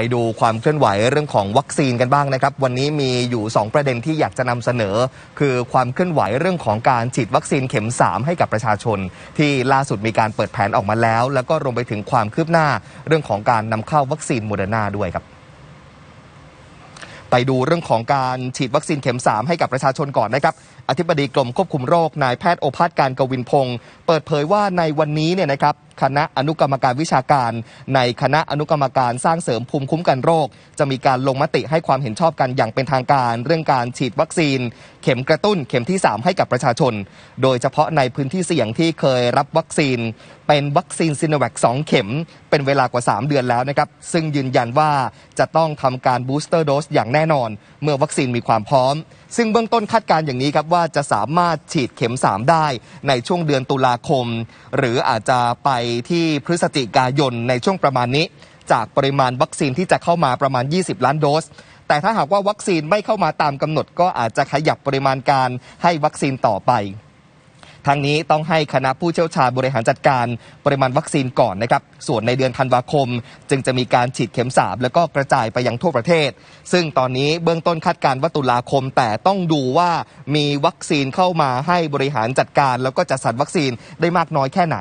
ไปดูความเคลื่อนไหวเรื่องของวัคซีนกันบ้างนะครับ วันนี้มีอยู่ 2 ประเด็นที่อยากจะนำเสนอ คือความเคลื่อนไหวเรื่องของการฉีดวัคซีนเข็ม3ให้กับประชาชน ที่ล่าสุดมีการเปิดแผนออกมาแล้ว แล้วก็รวมไปถึงความคืบหน้าเรื่องของการนำเข้าวัคซีนโมเดอร์นาด้วยครับ ไปดูเรื่องของการฉีดวัคซีนเข็ม3ให้กับประชาชนก่อนนะครับ อธิบดีกรมควบคุมโรคนายแพทย์โอภาสการกวินพงศ์เปิดเผยว่าในวันนี้เนี่ยนะครับคณะอนุกรรมการวิชาการในคณะอนุกรรมการสร้างเสริมภูมิคุ้มกันโรค จะมีการลงมติให้ความเห็นชอบกันอย่างเป็นทางการเรื่องการฉีดวัคซีน เข็มกระตุ้นเข็มที่ 3 ให้กับประชาชน โดยเฉพาะในพื้นที่เสี่ยงที่เคยรับวัคซีน เป็นวัคซีนซิโนแวค2เข็ม เป็นเวลากว่า 3 เดือนแล้วนะครับซึ่งยืนยันว่าจะต้องทำการบูสเตอร์โดสอย่างแน่นอนเมื่อวัคซีนมีความพร้อม ซึ่งเบื้องต้นคาดการอย่างนี้ครับว่าจะสามารถฉีดเข็ม 3 ได้ ในช่วงเดือนตุลาคม หรืออาจจะไปที่พฤศจิกายนในช่วงประมาณนี้ จากปริมาณวัคซีนที่จะเข้ามาประมาณ 20 ล้านโดส แต่ถ้าหากว่าวัคซีนไม่เข้ามาตามกำหนด ก็อาจจะขยับปริมาณการให้วัคซีนต่อไปทั้งนี้ต้องให้คณะผู้เชี่ยวชาญบริหารจัดการปริมาณวัคซีนก่อนนะครับ ส่วนในเดือนธันวาคม จึงจะมีการฉีดเข็มสาบแล้วก็กระจายไปยังทั่วประเทศ ซึ่งตอนนี้เบื้องต้นคาดการณ์ว่าตุลาคม แต่ต้องดูว่ามีวัคซีนเข้ามาให้บริหารจัดการ แล้วก็จัดสรรวัคซีนได้มากน้อยแค่ไหน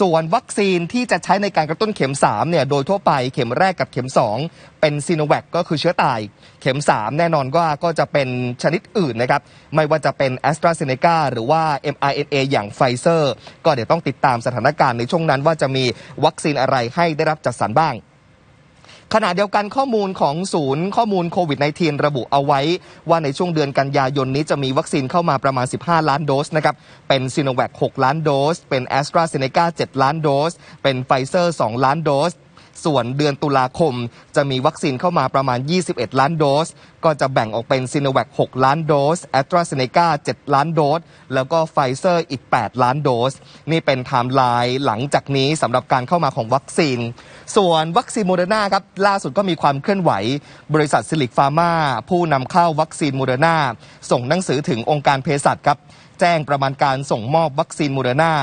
ส่วนวัคซีนที่จะใช้ในการกระตุ้นเข็ม3เนี่ยโดยทั่วไปเข็มแรกกับเข็ม 2 เป็นซีโนแวคก็คือเชื้อตายเข็ม 3 แน่นอนก็ก็จะเป็นชนิดอื่นนะครับไม่ว่าจะเป็นแอสตราเซเนกาหรือว่า mRNA A อย่างไฟเซอร์ ก็เดี๋ยวต้องติดตามสถานการณ์ในช่วงนั้นว่าจะมีวัคซีนอะไรให้ได้รับจัดสรรบ้าง ขณะเดียวกันข้อมูลของศูนย์ข้อมูลโควิด -19 ระบุเอาไว้ว่าในช่วงเดือนกันยายนนี้จะมีวัคซีนเข้ามาประมาณ 15 ล้านโดสนะครับเป็นซีโนแวค 6 ล้านโดส เป็นแอสตราเซเนกา7 ล้านโดส เป็นไฟเซอร์ 2 ล้านโดสส่วนเดือนตุลาคมจะมีวัคซีนเข้ามาประมาณ 21 ล้านโดส ก็จะแบ่งออกเป็นซีโนแวค 6 ล้านโดสแอตราเซเนกา7 ล้านโดส แล้วก็ไฟเซอร์อีก 8 ล้านโดส นี่เป็นไทม์ไลน์หลังจากนี้สำหรับการเข้ามาของวัคซีน ส่วนวัคซีนโมเดอร์นาครับ ล่าสุดก็มีความเคลื่อนไหว บริษัทซิลิกฟาร์มาผู้นำเข้าวัคซีนโมเดอร์นาส่งหนังสือถึงองค์การเภสัชครับแจ้งประมาณการส่งมอบวัคซีนโมเดอร์นา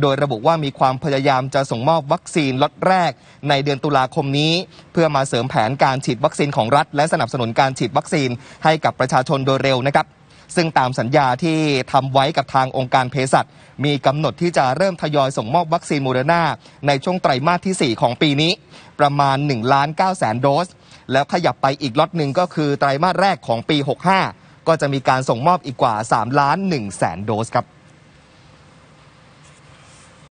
โดยระบุว่ามีความพยายามจะส่งมอบวัคซีนล็อตแรก ในเดือนตุลาคมนี้ เพื่อมาเสริมแผนการฉีดวัคซีนของรัฐ และสนับสนุนการฉีดวัคซีนให้กับประชาชนโดยเร็วนะครับ ซึ่งตามสัญญาที่ทำไว้กับทางองค์การเภสัชมีกำหนดที่จะเริ่มทยอยส่งมอบวัคซีนโมเดอร์นาในช่วงไตรมาสที่ 4 ของปีนี้ ประมาณ1ล้าน9แสนโดส แล้วขยับไปอีกล็อตหนึ่งก็คือไตรมาสแรกของปี65ก็จะมีการส่งมอบอีกกว่า 3 ล้าน1แสนโดสครับ